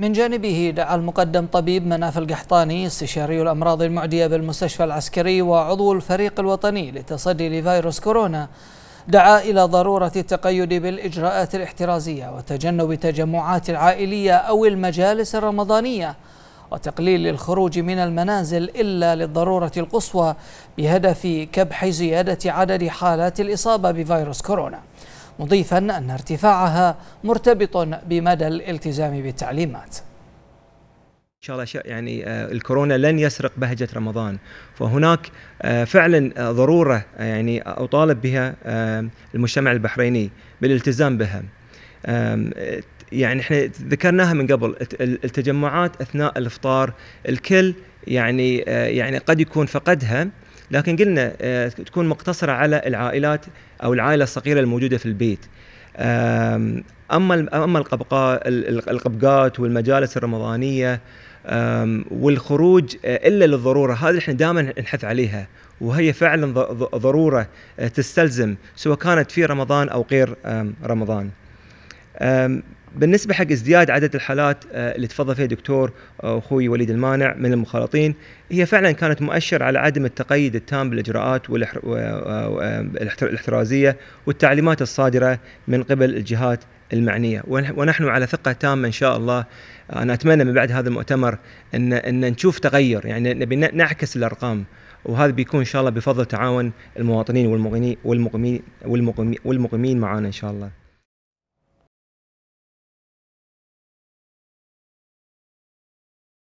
من جانبه دعا المقدم طبيب مناف القحطاني استشاري الأمراض المعدية بالمستشفى العسكري وعضو الفريق الوطني للتصدي لفيروس كورونا دعا إلى ضرورة التقيد بالإجراءات الاحترازية وتجنب التجمعات العائلية أو المجالس الرمضانية وتقليل الخروج من المنازل إلا للضرورة القصوى بهدف كبح زيادة عدد حالات الإصابة بفيروس كورونا مضيفا أن ارتفاعها مرتبط بمدى الالتزام بالتعليمات ان شاء الله يعني آه، الكورونا لن يسرق بهجه رمضان فهناك آه، فعلا آه، ضروره يعني اطالب بها المجتمع البحريني بالالتزام بها يعني احنا ذكرناها من قبل التجمعات اثناء الافطار الكل يعني يعني قد يكون فقدها لكن قلنا آه، تكون مقتصره على العائلات او العائله الصغيره الموجوده في البيت اما اما القبقات والمجالس الرمضانيه والخروج آه، الا للضروره هذه احنا دائما نحث عليها وهي فعلا ضروره آه، تستلزم سواء كانت في رمضان او غير رمضان بالنسبه حق ازدياد عدد الحالات أه، اللي تفضل فيها دكتور أه، اخوي وليد المانع من المخالطين هي فعلا كانت مؤشر على عدم التقيد التام بالاجراءات والاحترازيه والتعليمات الصادره من قبل الجهات المعنيه ونحن على ثقه تامه ان شاء الله أه، انا اتمنى من بعد هذا المؤتمر ان ان نشوف تغير يعني نبي نعكس الارقام وهذا بيكون ان شاء الله بفضل تعاون المواطنين والمقيمين والمقيمين والمقيمين معانا ان شاء الله